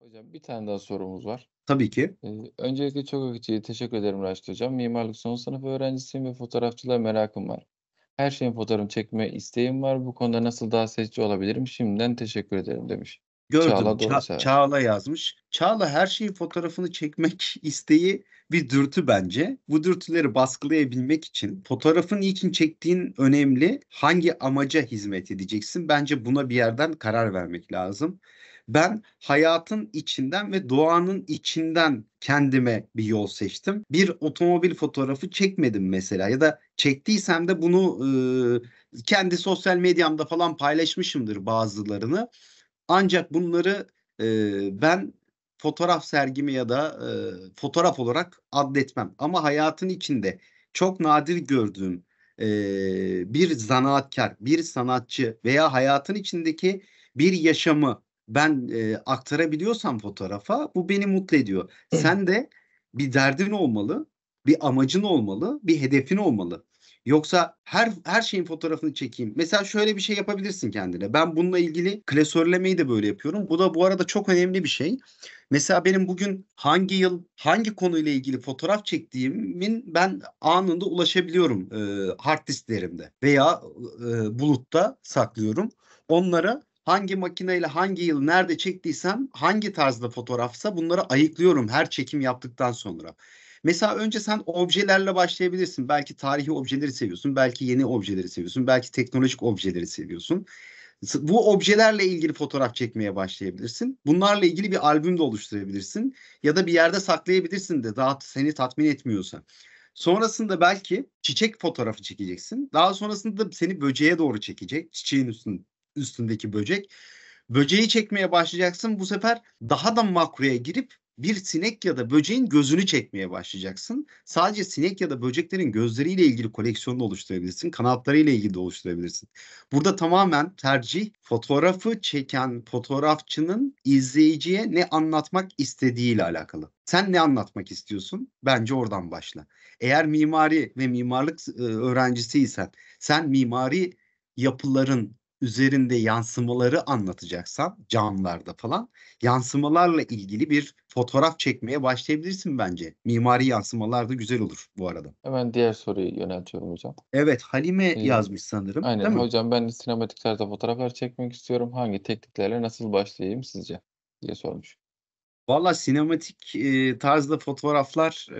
Hocam bir tane daha sorumuz var. Tabii ki. Ee, öncelikle çok akıcı. Teşekkür ederim Raşit Hocam. Mimarlık son sınıf öğrencisiyim ve fotoğrafçılığa merakım var. Her şeyin fotoğrafını çekme isteğim var. Bu konuda nasıl daha seçici olabilirim? Şimdiden teşekkür ederim demiş. Gördüm. Çağla, Ça- Çağla yazmış. Çağla her şeyin fotoğrafını çekmek isteği bir dürtü bence. Bu dürtüleri baskılayabilmek için fotoğrafın için çektiğin önemli. Hangi amaca hizmet edeceksin? Bence buna bir yerden karar vermek lazım ben hayatın içinden ve doğanın içinden kendime bir yol seçtim. Bir otomobil fotoğrafı çekmedim mesela ya da çektiysem de bunu e, kendi sosyal medyamda falan paylaşmışımdır bazılarını. Ancak bunları e, ben fotoğraf sergimi ya da e, fotoğraf olarak adletmem. Ama hayatın içinde çok nadir gördüğüm e, bir zanaatkar, bir sanatçı veya hayatın içindeki bir yaşamı ben e, aktarabiliyorsam fotoğrafa bu beni mutlu ediyor. Evet. Sen de bir derdin olmalı, bir amacın olmalı, bir hedefin olmalı. Yoksa her her şeyin fotoğrafını çekeyim. Mesela şöyle bir şey yapabilirsin kendine. Ben bununla ilgili klasörlemeyi de böyle yapıyorum. Bu da bu arada çok önemli bir şey. Mesela benim bugün hangi yıl hangi konuyla ilgili fotoğraf çektiğimin ben anında ulaşabiliyorum e, hard disklerimde veya e, bulutta saklıyorum. Onlara hangi makineyle hangi yıl nerede çektiysem hangi tarzda fotoğrafsa bunları ayıklıyorum her çekim yaptıktan sonra. Mesela önce sen objelerle başlayabilirsin. Belki tarihi objeleri seviyorsun, belki yeni objeleri seviyorsun, belki teknolojik objeleri seviyorsun. Bu objelerle ilgili fotoğraf çekmeye başlayabilirsin. Bunlarla ilgili bir albüm de oluşturabilirsin ya da bir yerde saklayabilirsin de daha seni tatmin etmiyorsa. Sonrasında belki çiçek fotoğrafı çekeceksin. Daha sonrasında seni böceğe doğru çekecek. Çiçeğin üstünde üstündeki böcek. Böceği çekmeye başlayacaksın. Bu sefer daha da makroya girip bir sinek ya da böceğin gözünü çekmeye başlayacaksın. Sadece sinek ya da böceklerin gözleriyle ilgili koleksiyonu oluşturabilirsin. Kanatlarıyla ilgili de oluşturabilirsin. Burada tamamen tercih fotoğrafı çeken fotoğrafçının izleyiciye ne anlatmak istediğiyle alakalı. Sen ne anlatmak istiyorsun? Bence oradan başla. Eğer mimari ve mimarlık ıı, öğrencisiysen sen mimari yapıların üzerinde yansımaları anlatacaksan camlarda falan yansımalarla ilgili bir fotoğraf çekmeye başlayabilirsin bence. Mimari yansımalar da güzel olur bu arada. Hemen diğer soruyu yöneltiyorum hocam. Evet Halime ee, yazmış sanırım. Aynen değil mi? hocam ben sinematik tarzda fotoğraflar çekmek istiyorum. Hangi tekniklerle nasıl başlayayım sizce diye sormuş. Valla sinematik e, tarzda fotoğraflar e,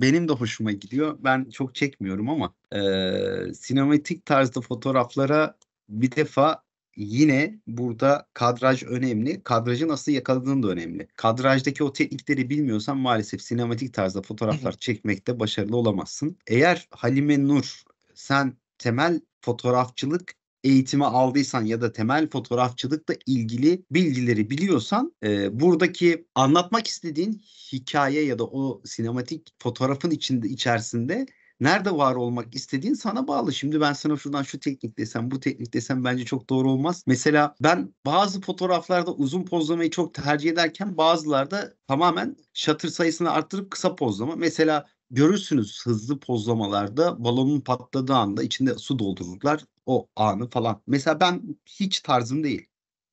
benim de hoşuma gidiyor. Ben çok çekmiyorum ama e, sinematik tarzda fotoğraflara bir defa yine burada kadraj önemli. Kadrajı nasıl yakaladığın da önemli. Kadrajdaki o teknikleri bilmiyorsan maalesef sinematik tarzda fotoğraflar çekmekte başarılı olamazsın. Eğer Halime Nur sen temel fotoğrafçılık eğitimi aldıysan ya da temel fotoğrafçılıkla ilgili bilgileri biliyorsan e, buradaki anlatmak istediğin hikaye ya da o sinematik fotoğrafın içinde içerisinde nerede var olmak istediğin sana bağlı. Şimdi ben sana şuradan şu teknik desem, bu teknik desem bence çok doğru olmaz. Mesela ben bazı fotoğraflarda uzun pozlamayı çok tercih ederken bazılarda tamamen shutter sayısını arttırıp kısa pozlama. Mesela görürsünüz hızlı pozlamalarda balonun patladığı anda içinde su doldururlar o anı falan. Mesela ben hiç tarzım değil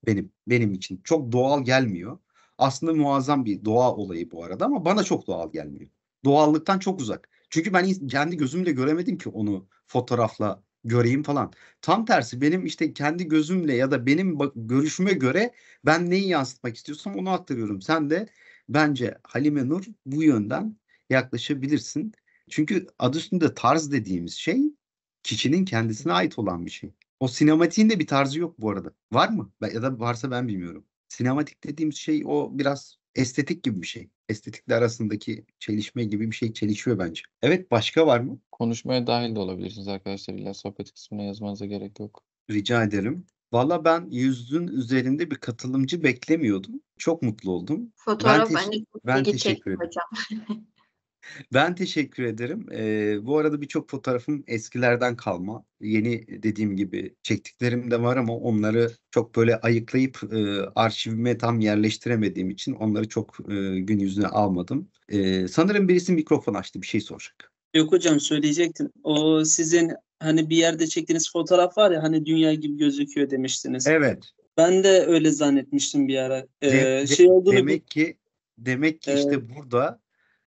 benim benim için çok doğal gelmiyor. Aslında muazzam bir doğa olayı bu arada ama bana çok doğal gelmiyor. Doğallıktan çok uzak. Çünkü ben kendi gözümle göremedim ki onu fotoğrafla göreyim falan. Tam tersi benim işte kendi gözümle ya da benim görüşüme göre ben neyi yansıtmak istiyorsam onu aktarıyorum. Sen de bence Halime Nur bu yönden yaklaşabilirsin. Çünkü adı üstünde tarz dediğimiz şey kişinin kendisine ait olan bir şey. O sinematiğin de bir tarzı yok bu arada. Var mı? Ya da varsa ben bilmiyorum. Sinematik dediğimiz şey o biraz estetik gibi bir şey. Estetikle arasındaki çelişme gibi bir şey çelişiyor bence. Evet başka var mı? Konuşmaya dahil de olabilirsiniz arkadaşlar. İlla sohbet kısmına yazmanıza gerek yok. Rica ederim. Valla ben yüzün üzerinde bir katılımcı beklemiyordum. Çok mutlu oldum. Fotoğraf ben, teş- bence ben teşekkür ederim. hocam. Ben teşekkür ederim. Ee, bu arada birçok fotoğrafım eskilerden kalma. Yeni dediğim gibi çektiklerim de var ama onları çok böyle ayıklayıp e, arşivime tam yerleştiremediğim için onları çok e, gün yüzüne almadım. E, sanırım birisi mikrofon açtı bir şey soracak. Yok hocam söyleyecektim. O sizin hani bir yerde çektiğiniz fotoğraf var ya hani dünya gibi gözüküyor demiştiniz. Evet. Ben de öyle zannetmiştim bir ara. Ee, de, şey olduğunu demek ki demek ki ee, işte burada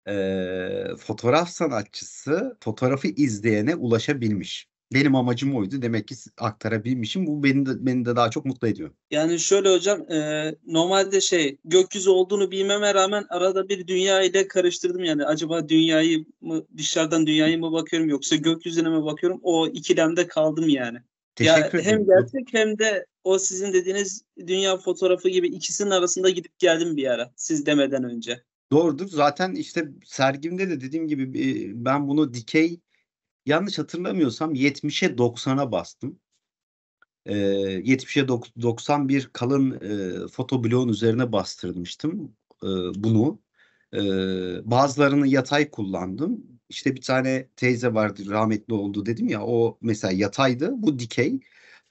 e, fotoğraf sanatçısı fotoğrafı izleyene ulaşabilmiş. Benim amacım oydu. Demek ki aktarabilmişim. Bu beni de, beni de daha çok mutlu ediyor. Yani şöyle hocam e, normalde şey gökyüzü olduğunu bilmeme rağmen arada bir dünya ile karıştırdım. Yani acaba dünyayı mı dışarıdan dünyayı mı bakıyorum yoksa gökyüzüne mi bakıyorum? O ikilemde kaldım yani. Teşekkür ya, ederim. Hem gerçek hem de o sizin dediğiniz dünya fotoğrafı gibi ikisinin arasında gidip geldim bir ara siz demeden önce. Doğrudur. Zaten işte sergimde de dediğim gibi e, ben bunu dikey yanlış hatırlamıyorsam 70'e 90'a bastım. Ee, 70'e 91 kalın e, foto üzerine bastırmıştım e, bunu. E, bazılarını yatay kullandım. İşte bir tane teyze vardı rahmetli oldu dedim ya o mesela yataydı bu dikey.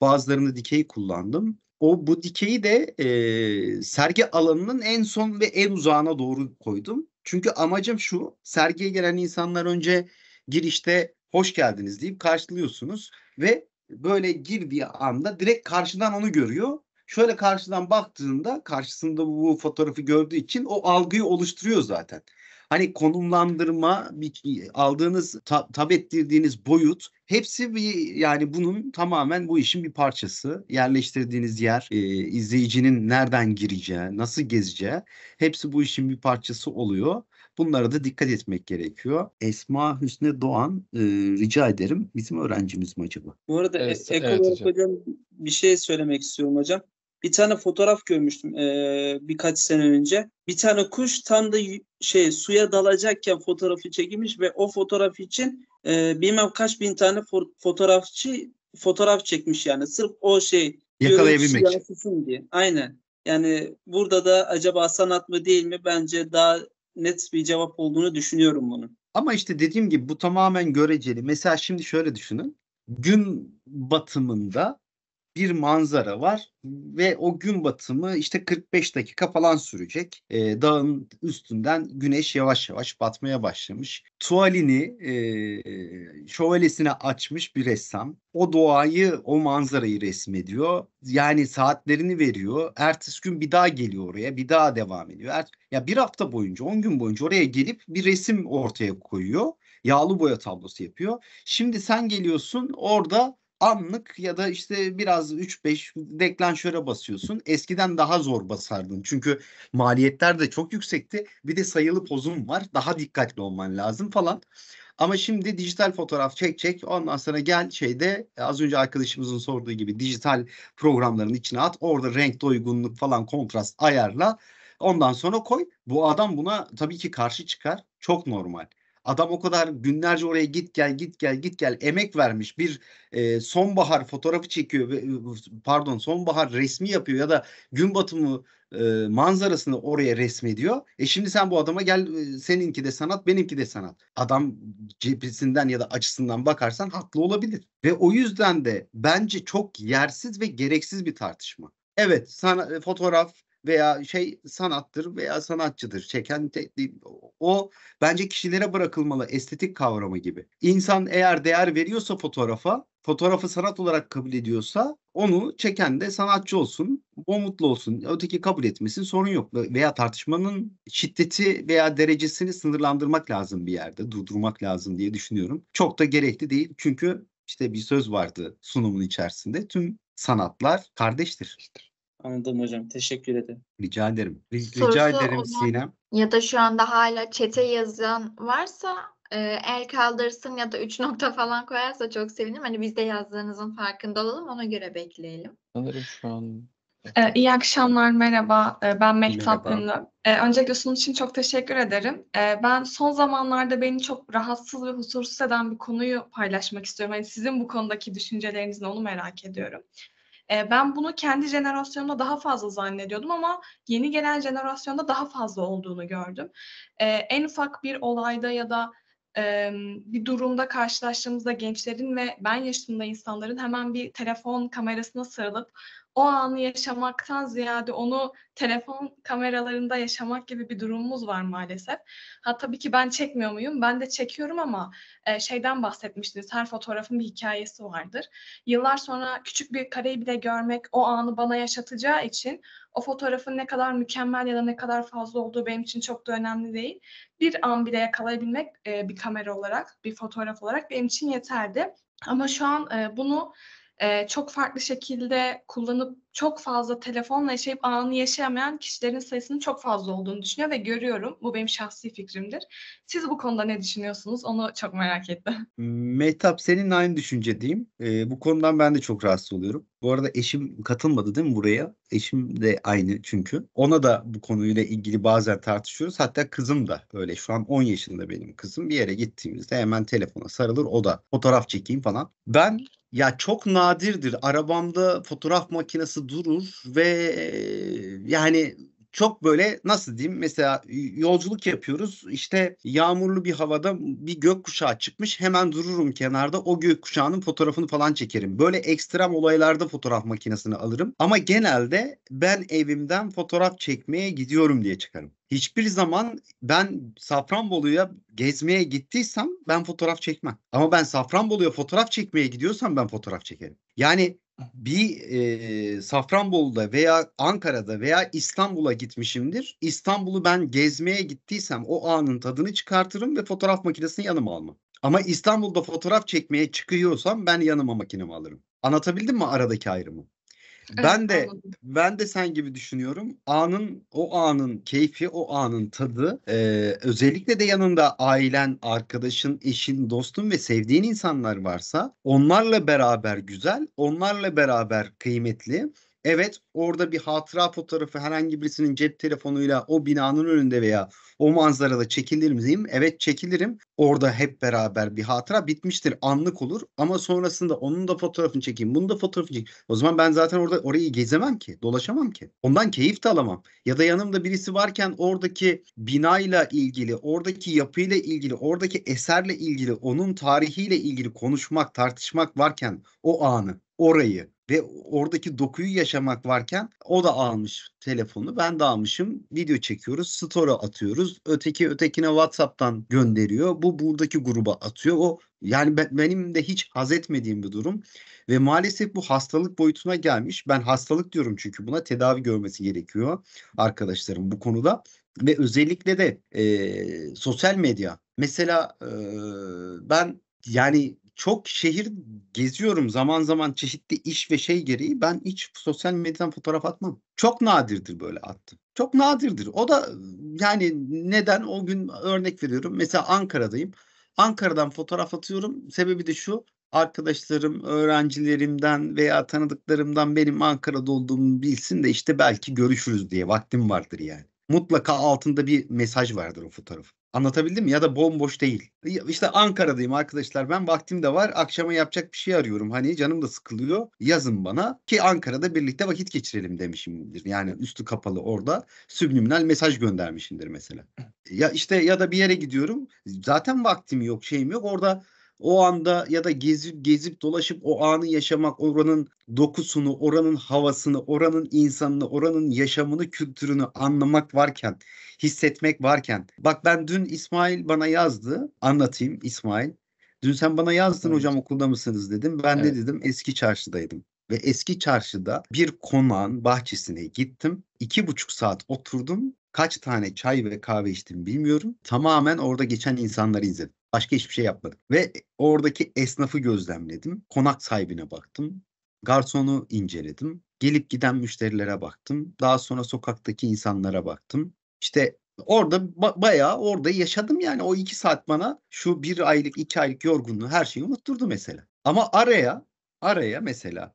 Bazılarını dikey kullandım. O bu dikeyi de e, sergi alanının en son ve en uzağına doğru koydum. Çünkü amacım şu sergiye gelen insanlar önce girişte hoş geldiniz deyip karşılıyorsunuz ve böyle girdiği anda direkt karşıdan onu görüyor. Şöyle karşıdan baktığında karşısında bu fotoğrafı gördüğü için o algıyı oluşturuyor zaten. Hani konumlandırma, bir, aldığınız, ta, tab ettirdiğiniz boyut hepsi bir yani bunun tamamen bu işin bir parçası. Yerleştirdiğiniz yer, e, izleyicinin nereden gireceği, nasıl gezeceği hepsi bu işin bir parçası oluyor. Bunlara da dikkat etmek gerekiyor. Esma Hüsnü Doğan e, rica ederim. Bizim öğrencimiz mi acaba? Bu arada e, evet, Eko evet, hocam. hocam bir şey söylemek istiyorum hocam bir tane fotoğraf görmüştüm e, birkaç sene önce. Bir tane kuş tam da şey suya dalacakken fotoğrafı çekilmiş ve o fotoğraf için e, bilmem kaç bin tane fo- fotoğrafçı fotoğraf çekmiş yani sırf o şey yakalayabilmek için. diye. Aynen. Yani burada da acaba sanat mı değil mi bence daha net bir cevap olduğunu düşünüyorum bunu. Ama işte dediğim gibi bu tamamen göreceli. Mesela şimdi şöyle düşünün. Gün batımında bir manzara var ve o gün batımı işte 45 dakika falan sürecek. E, dağın üstünden güneş yavaş yavaş batmaya başlamış. Tuvalini e, şövalesine açmış bir ressam. O doğayı, o manzarayı resmediyor. Yani saatlerini veriyor. Ertesi gün bir daha geliyor oraya, bir daha devam ediyor. Er, ya bir hafta boyunca, 10 gün boyunca oraya gelip bir resim ortaya koyuyor. Yağlı boya tablosu yapıyor. Şimdi sen geliyorsun orada anlık ya da işte biraz 3-5 deklanşöre basıyorsun. Eskiden daha zor basardın. Çünkü maliyetler de çok yüksekti. Bir de sayılı pozum var. Daha dikkatli olman lazım falan. Ama şimdi dijital fotoğraf çek çek ondan sonra gel şeyde az önce arkadaşımızın sorduğu gibi dijital programların içine at. Orada renk doygunluk falan kontrast ayarla. Ondan sonra koy. Bu adam buna tabii ki karşı çıkar. Çok normal. Adam o kadar günlerce oraya git gel git gel git gel emek vermiş. Bir e, sonbahar fotoğrafı çekiyor ve, e, pardon sonbahar resmi yapıyor ya da gün batımı e, manzarasını oraya resmediyor. E şimdi sen bu adama gel e, seninki de sanat benimki de sanat. Adam cephesinden ya da açısından bakarsan haklı olabilir. Ve o yüzden de bence çok yersiz ve gereksiz bir tartışma. Evet sana, e, fotoğraf veya şey sanattır veya sanatçıdır çeken te, o bence kişilere bırakılmalı estetik kavramı gibi. İnsan eğer değer veriyorsa fotoğrafa, fotoğrafı sanat olarak kabul ediyorsa onu çeken de sanatçı olsun, o mutlu olsun, öteki kabul etmesin sorun yok. Veya tartışmanın şiddeti veya derecesini sınırlandırmak lazım bir yerde, durdurmak lazım diye düşünüyorum. Çok da gerekli değil çünkü işte bir söz vardı sunumun içerisinde. Tüm sanatlar kardeştir. Anladım hocam. Teşekkür ederim. Rica ederim. Rica Sorusu ederim olan Sinem. Ya da şu anda hala çete yazan varsa e, el kaldırsın ya da 3 nokta falan koyarsa çok sevinirim. Hani biz de yazdığınızın farkında olalım ona göre bekleyelim. Sanırım şu an ee, iyi akşamlar, merhaba. Ee, ben Mehtap merhaba. Ünlü. Ee, öncelikle sunum için çok teşekkür ederim. Ee, ben son zamanlarda beni çok rahatsız ve huzursuz eden bir konuyu paylaşmak istiyorum. Yani sizin bu konudaki düşünceleriniz onu merak ediyorum. E, ben bunu kendi jenerasyonumda daha fazla zannediyordum ama yeni gelen jenerasyonda daha fazla olduğunu gördüm. E, en ufak bir olayda ya da bir durumda karşılaştığımızda gençlerin ve ben yaşımda insanların hemen bir telefon kamerasına sarılıp o anı yaşamaktan ziyade onu telefon kameralarında yaşamak gibi bir durumumuz var maalesef. Ha tabii ki ben çekmiyor muyum? Ben de çekiyorum ama e, şeyden bahsetmiştiniz. Her fotoğrafın bir hikayesi vardır. Yıllar sonra küçük bir kareyi bile görmek o anı bana yaşatacağı için o fotoğrafın ne kadar mükemmel ya da ne kadar fazla olduğu benim için çok da önemli değil. Bir an bile yakalayabilmek e, bir kamera olarak, bir fotoğraf olarak benim için yeterdi. Ama şu an e, bunu e, çok farklı şekilde kullanıp çok fazla telefonla yaşayıp anı yaşayamayan kişilerin sayısının çok fazla olduğunu düşünüyor ve görüyorum. Bu benim şahsi fikrimdir. Siz bu konuda ne düşünüyorsunuz? Onu çok merak ettim. Mehtap senin aynı düşüncedeyim. E, ee, bu konudan ben de çok rahatsız oluyorum. Bu arada eşim katılmadı değil mi buraya? Eşim de aynı çünkü. Ona da bu konuyla ilgili bazen tartışıyoruz. Hatta kızım da öyle. Şu an 10 yaşında benim kızım. Bir yere gittiğimizde hemen telefona sarılır. O da fotoğraf çekeyim falan. Ben ya çok nadirdir. Arabamda fotoğraf makinesi durur ve yani çok böyle nasıl diyeyim mesela yolculuk yapıyoruz işte yağmurlu bir havada bir gökkuşağı çıkmış hemen dururum kenarda o gökkuşağının fotoğrafını falan çekerim. Böyle ekstrem olaylarda fotoğraf makinesini alırım ama genelde ben evimden fotoğraf çekmeye gidiyorum diye çıkarım. Hiçbir zaman ben Safranbolu'ya gezmeye gittiysem ben fotoğraf çekmem. Ama ben Safranbolu'ya fotoğraf çekmeye gidiyorsam ben fotoğraf çekerim. Yani bir e, Safranbolu'da veya Ankara'da veya İstanbul'a gitmişimdir. İstanbul'u ben gezmeye gittiysem o anın tadını çıkartırım ve fotoğraf makinesini yanıma almam. Ama İstanbul'da fotoğraf çekmeye çıkıyorsam ben yanıma makinemi alırım. Anlatabildim mi aradaki ayrımı? Ben evet, de anladım. ben de sen gibi düşünüyorum. Anın o anın keyfi, o anın tadı e, özellikle de yanında ailen, arkadaşın, eşin, dostun ve sevdiğin insanlar varsa onlarla beraber güzel, onlarla beraber kıymetli Evet orada bir hatıra fotoğrafı herhangi birisinin cep telefonuyla o binanın önünde veya o manzarada çekilir miyim? Evet çekilirim. Orada hep beraber bir hatıra bitmiştir. Anlık olur ama sonrasında onun da fotoğrafını çekeyim. Bunun da fotoğrafını çekeyim. O zaman ben zaten orada orayı gezemem ki. Dolaşamam ki. Ondan keyif de alamam. Ya da yanımda birisi varken oradaki binayla ilgili, oradaki yapıyla ilgili, oradaki eserle ilgili, onun tarihiyle ilgili konuşmak, tartışmak varken o anı, orayı ve oradaki dokuyu yaşamak varken o da almış telefonu ben de almışım video çekiyoruz story atıyoruz öteki ötekine whatsapp'tan gönderiyor bu buradaki gruba atıyor o yani ben, benim de hiç haz etmediğim bir durum ve maalesef bu hastalık boyutuna gelmiş ben hastalık diyorum çünkü buna tedavi görmesi gerekiyor arkadaşlarım bu konuda ve özellikle de e, sosyal medya mesela e, ben yani çok şehir geziyorum zaman zaman çeşitli iş ve şey gereği ben hiç sosyal medyadan fotoğraf atmam. Çok nadirdir böyle attım. Çok nadirdir. O da yani neden o gün örnek veriyorum. Mesela Ankara'dayım. Ankara'dan fotoğraf atıyorum. Sebebi de şu arkadaşlarım, öğrencilerimden veya tanıdıklarımdan benim Ankara'da olduğumu bilsin de işte belki görüşürüz diye vaktim vardır yani. Mutlaka altında bir mesaj vardır o fotoğrafın. Anlatabildim mi? Ya da bomboş değil. İşte Ankara'dayım arkadaşlar. Ben vaktim de var. Akşama yapacak bir şey arıyorum. Hani canım da sıkılıyor. Yazın bana ki Ankara'da birlikte vakit geçirelim demişimdir. Yani üstü kapalı orada sübliminal mesaj göndermişimdir mesela. Ya işte ya da bir yere gidiyorum. Zaten vaktim yok, şeyim yok. Orada o anda ya da gezip gezip dolaşıp o anı yaşamak, oranın dokusunu, oranın havasını, oranın insanını, oranın yaşamını, kültürünü anlamak varken, hissetmek varken. Bak ben dün İsmail bana yazdı. Anlatayım İsmail. Dün sen bana yazdın evet. hocam okulda mısınız dedim. Ben evet. ne dedim? Eski çarşıdaydım. Ve eski çarşıda bir konağın bahçesine gittim. İki buçuk saat oturdum. Kaç tane çay ve kahve içtim bilmiyorum. Tamamen orada geçen insanları izledim. Başka hiçbir şey yapmadık Ve oradaki esnafı gözlemledim. Konak sahibine baktım. Garsonu inceledim. Gelip giden müşterilere baktım. Daha sonra sokaktaki insanlara baktım. İşte orada ba- bayağı orada yaşadım yani. O iki saat bana şu bir aylık iki aylık yorgunluğu her şeyi unutturdu mesela. Ama araya araya mesela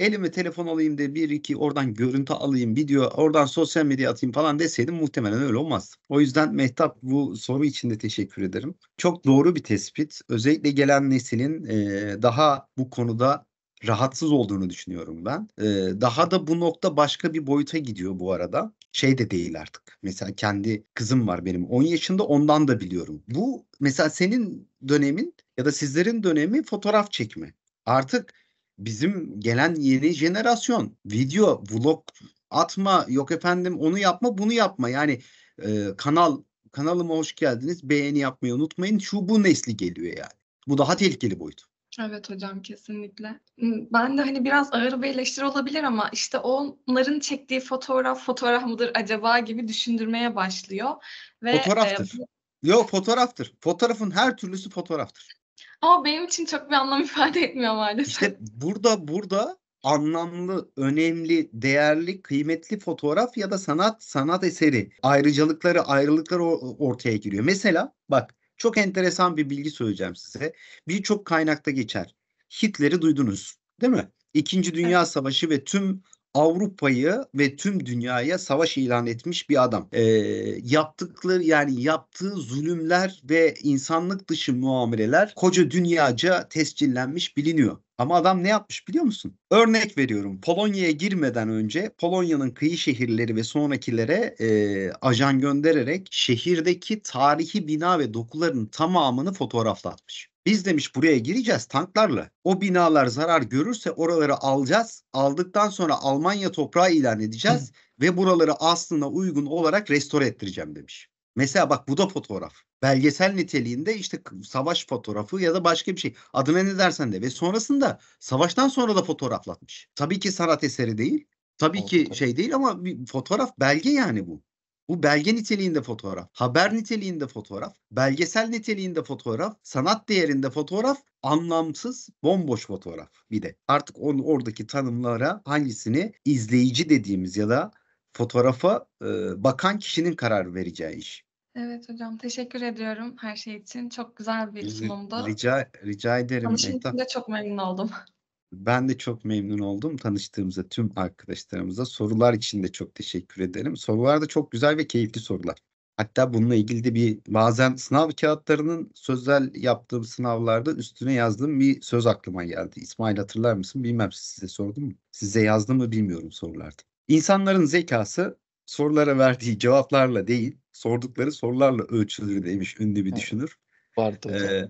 elime telefon alayım da bir iki oradan görüntü alayım video oradan sosyal medya atayım falan deseydim muhtemelen öyle olmaz. O yüzden Mehtap bu soru için de teşekkür ederim. Çok doğru bir tespit. Özellikle gelen neslin e, daha bu konuda rahatsız olduğunu düşünüyorum ben. Ee, daha da bu nokta başka bir boyuta gidiyor bu arada. Şey de değil artık. Mesela kendi kızım var benim 10 yaşında ondan da biliyorum. Bu mesela senin dönemin ya da sizlerin dönemi fotoğraf çekme. Artık bizim gelen yeni jenerasyon video, vlog atma, yok efendim onu yapma, bunu yapma. Yani e, kanal kanalıma hoş geldiniz. Beğeni yapmayı unutmayın. Şu bu nesli geliyor yani. Bu daha tehlikeli boyut. Evet hocam kesinlikle. Ben de hani biraz ağır bir eleştiri olabilir ama işte onların çektiği fotoğraf fotoğraf mıdır acaba gibi düşündürmeye başlıyor. Ve, Fotoğraftır. E, bu... Yok fotoğraftır. Fotoğrafın her türlüsü fotoğraftır. Ama benim için çok bir anlam ifade etmiyor maalesef. İşte burada burada anlamlı, önemli, değerli, kıymetli fotoğraf ya da sanat, sanat eseri ayrıcalıkları, ayrılıkları ortaya giriyor. Mesela bak çok enteresan bir bilgi söyleyeceğim size. Birçok kaynakta geçer. Hitler'i duydunuz değil mi? İkinci Dünya evet. Savaşı ve tüm Avrupa'yı ve tüm dünyaya savaş ilan etmiş bir adam. E, yaptıkları yani yaptığı zulümler ve insanlık dışı muameleler koca dünyaca tescillenmiş biliniyor. Ama adam ne yapmış biliyor musun? Örnek veriyorum. Polonya'ya girmeden önce Polonya'nın kıyı şehirleri ve sonrakilere e, ajan göndererek şehirdeki tarihi bina ve dokuların tamamını fotoğraflatmış. Biz demiş buraya gireceğiz tanklarla. O binalar zarar görürse oraları alacağız. Aldıktan sonra Almanya toprağı ilan edeceğiz ve buraları aslında uygun olarak restore ettireceğim demiş. Mesela bak bu da fotoğraf. Belgesel niteliğinde işte savaş fotoğrafı ya da başka bir şey. Adına ne dersen de ve sonrasında savaştan sonra da fotoğraflatmış. Tabii ki sanat eseri değil. Tabii Oldu, ki şey değil ama bir fotoğraf belge yani bu. Bu belge niteliğinde fotoğraf, haber niteliğinde fotoğraf, belgesel niteliğinde fotoğraf, sanat değerinde fotoğraf, anlamsız, bomboş fotoğraf bir de. Artık on, oradaki tanımlara hangisini izleyici dediğimiz ya da fotoğrafa e, bakan kişinin karar vereceği iş. Evet hocam teşekkür ediyorum her şey için. Çok güzel bir sunumdu. Rica, rica ederim. de çok memnun oldum. Ben de çok memnun oldum tanıştığımıza tüm arkadaşlarımıza. Sorular için de çok teşekkür ederim. Sorular da çok güzel ve keyifli sorular. Hatta bununla ilgili de bir bazen sınav kağıtlarının sözel yaptığım sınavlarda üstüne yazdığım bir söz aklıma geldi. İsmail hatırlar mısın? Bilmem size sordum mu? Size yazdım mı bilmiyorum sorulardı İnsanların zekası sorulara verdiği cevaplarla değil, sordukları sorularla ölçülür demiş ünlü bir düşünür. Vardı. Ee,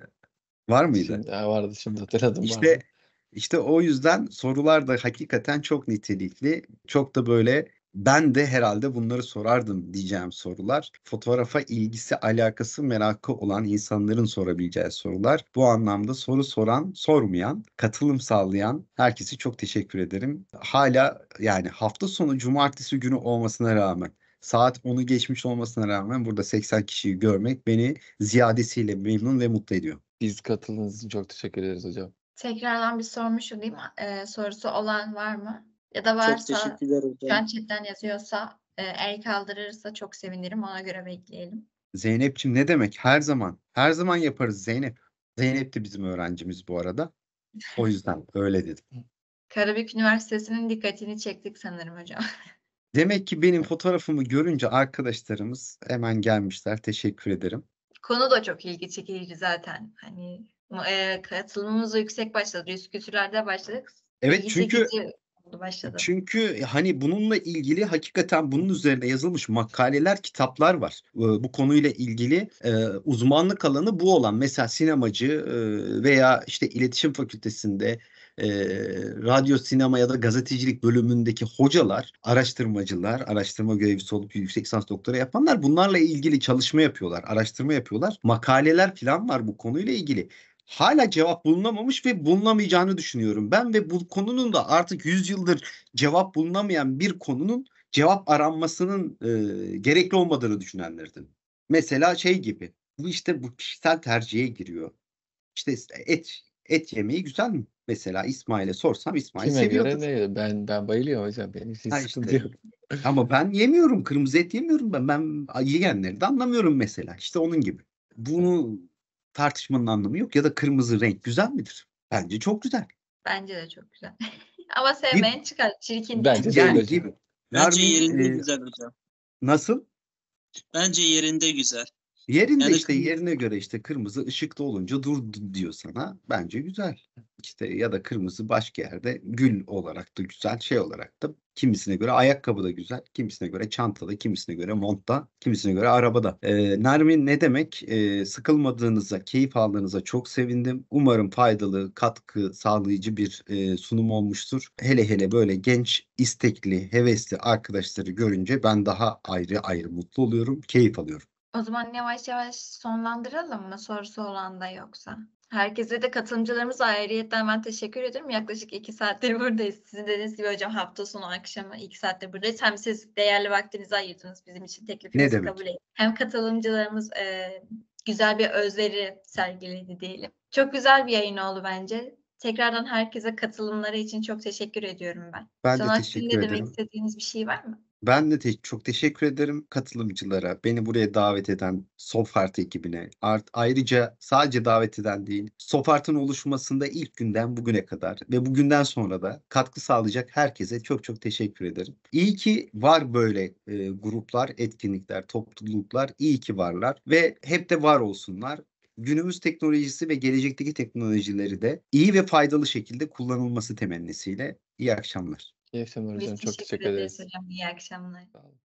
var mıydı? Şimdi, vardı şimdi hatırladım. İşte vardı. İşte o yüzden sorular da hakikaten çok nitelikli. Çok da böyle ben de herhalde bunları sorardım diyeceğim sorular. Fotoğrafa ilgisi, alakası, merakı olan insanların sorabileceği sorular. Bu anlamda soru soran, sormayan, katılım sağlayan herkesi çok teşekkür ederim. Hala yani hafta sonu cumartesi günü olmasına rağmen saat 10'u geçmiş olmasına rağmen burada 80 kişiyi görmek beni ziyadesiyle memnun ve mutlu ediyor. Biz katıldığınız için çok teşekkür ederiz hocam. Tekrardan bir sormuş olayım. Ee, sorusu olan var mı? Ya da varsa, Çok şu an chatten yazıyorsa, e, el kaldırırsa çok sevinirim. Ona göre bekleyelim. Zeynep'ciğim ne demek? Her zaman. Her zaman yaparız Zeynep. Zeynep de bizim öğrencimiz bu arada. O yüzden öyle dedim. Karabük Üniversitesi'nin dikkatini çektik sanırım hocam. Demek ki benim fotoğrafımı görünce arkadaşlarımız hemen gelmişler. Teşekkür ederim. Konu da çok ilgi çekici zaten. Hani e, katılımımız yüksek başladı. Yüz kültürlerde başladık. Evet çünkü başladı. Çünkü e, hani bununla ilgili hakikaten bunun üzerine yazılmış makaleler, kitaplar var. E, bu konuyla ilgili e, uzmanlık alanı bu olan mesela sinemacı veya işte iletişim fakültesinde e, radyo, sinema ya da gazetecilik bölümündeki hocalar, araştırmacılar, araştırma görevlisi olup yüksek lisans doktora yapanlar bunlarla ilgili çalışma yapıyorlar, araştırma yapıyorlar. Makaleler falan var bu konuyla ilgili hala cevap bulunamamış ve bulunamayacağını düşünüyorum. Ben ve bu konunun da artık 100 yıldır cevap bulunamayan bir konunun cevap aranmasının e, gerekli olmadığını düşünenlerden. Mesela şey gibi bu işte bu kişisel tercihe giriyor. İşte et et yemeği güzel mi? Mesela İsmail'e sorsam İsmail Kime seviyordur. Göre ne? Ben ben bayılıyorum hocam benim için ha sıkıntı işte. yok. Ama ben yemiyorum kırmızı et yemiyorum ben ben yiyenleri de anlamıyorum mesela İşte onun gibi. Bunu tartışmanın anlamı yok. Ya da kırmızı renk güzel midir? Bence çok güzel. Bence de çok güzel. Ama sevmeyen Değil- çıkar. Çirkin değil. Bence de Yani değil mi? Bence yerinde e, güzel hocam. Nasıl? Bence yerinde güzel. Yerinde yani işte yerine göre işte kırmızı ışıkta olunca dur diyor sana. Bence güzel. İşte ya da kırmızı başka yerde gül olarak da güzel şey olarak da kimisine göre ayakkabı da güzel, kimisine göre çantada, kimisine göre montta, kimisine göre arabada. Ee, Nermin ne demek? Ee, sıkılmadığınıza, keyif aldığınıza çok sevindim. Umarım faydalı, katkı sağlayıcı bir e, sunum olmuştur. Hele hele böyle genç, istekli, hevesli arkadaşları görünce ben daha ayrı ayrı mutlu oluyorum, keyif alıyorum. O zaman yavaş yavaş sonlandıralım mı sorusu olan da yoksa? Herkese de katılımcılarımız ayrıyetten ben teşekkür ederim. Yaklaşık iki saattir buradayız. Sizin dediğiniz gibi hocam hafta sonu akşamı iki saattir buradayız. Hem siz değerli vaktinizi ayırdınız bizim için teklifimizi kabul edin. Hem katılımcılarımız e, güzel bir özveri sergiledi diyelim. Çok güzel bir yayın oldu bence. Tekrardan herkese katılımları için çok teşekkür ediyorum ben. Ben Son de teşekkür ederim. demek istediğiniz bir şey var mı? Ben de te- çok teşekkür ederim katılımcılara, beni buraya davet eden Sofart ekibine, art ayrıca sadece davet eden değil, Sofart'ın oluşmasında ilk günden bugüne kadar ve bugünden sonra da katkı sağlayacak herkese çok çok teşekkür ederim. İyi ki var böyle e, gruplar, etkinlikler, topluluklar, iyi ki varlar ve hep de var olsunlar günümüz teknolojisi ve gelecekteki teknolojileri de iyi ve faydalı şekilde kullanılması temennisiyle iyi akşamlar. İyi akşamlar hocam. Biz Çok teşekkür, teşekkür ederiz. hocam. İyi akşamlar. Sağ olun.